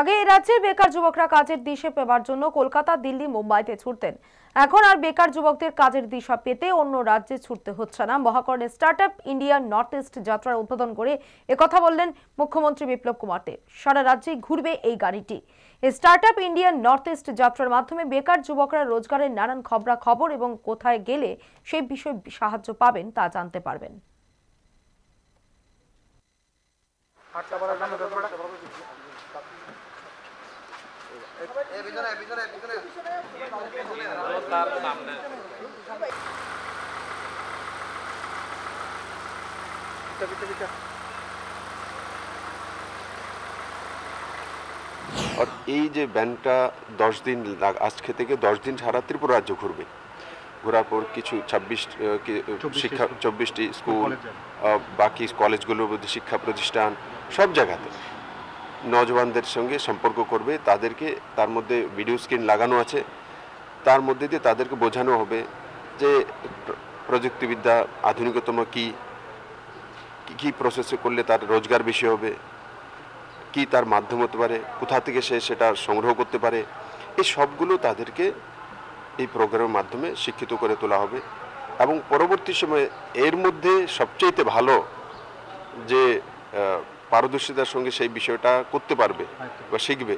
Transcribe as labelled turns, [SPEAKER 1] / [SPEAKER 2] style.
[SPEAKER 1] আগে এই রাজ্যের বেকার যুবকরা কাজের দিশে পেবার জন্য কলকাতা দিল্লি মুম্বাইতে ছুটতেন এখন আর বেকার যুবকদের কাজের দিশা পেতে অন্য রাজ্যে ছুটতে হচ্ছে না মহাকর্ণে start up India north east যাত্রার উদ্বোধন করে একথা বললেন মুখ্যমন্ত্রী বিপ্লব কুমার দেব সারা রাজ্যে ঘুরবে এই গাড়িটি start up India north east যাত্রার মাধ্যমে বেকার যুবকরা রোজগারের নানান খবরা খবর এবং কোথায় গেলে সেই বিষয়ে সাহায্য পাবেন তা জানতে পারবেন এই যে
[SPEAKER 2] ব্যানটা দশ দিন আজকে থেকে দশ দিন সারা ত্রিপুরা রাজ্য ঘুরবে ঘোরার পর কিছু ছাব্বিশ শিক্ষা চব্বিশটি স্কুল বাকি কলেজগুলোর মধ্যে শিক্ষা প্রতিষ্ঠান সব জায়গাতে নজওয়ানদের সঙ্গে সম্পর্ক করবে তাদেরকে তার মধ্যে ভিডিও স্ক্রিন লাগানো আছে তার মধ্যে দিয়ে তাদেরকে বোঝানো হবে যে প্রযুক্তিবিদ্যা আধুনিকতম কি কী প্রসেস করলে তার রোজগার বেশি হবে কি তার মাধ্যম হতে পারে কোথা থেকে সে সেটা সংগ্রহ করতে পারে এই সবগুলো তাদেরকে এই প্রোগ্রামের মাধ্যমে শিক্ষিত করে তোলা হবে এবং পরবর্তী সময়ে এর মধ্যে সবচেয়েতে ভালো যে পারদর্শিতার সঙ্গে সেই বিষয়টা করতে পারবে
[SPEAKER 1] বা শিখবে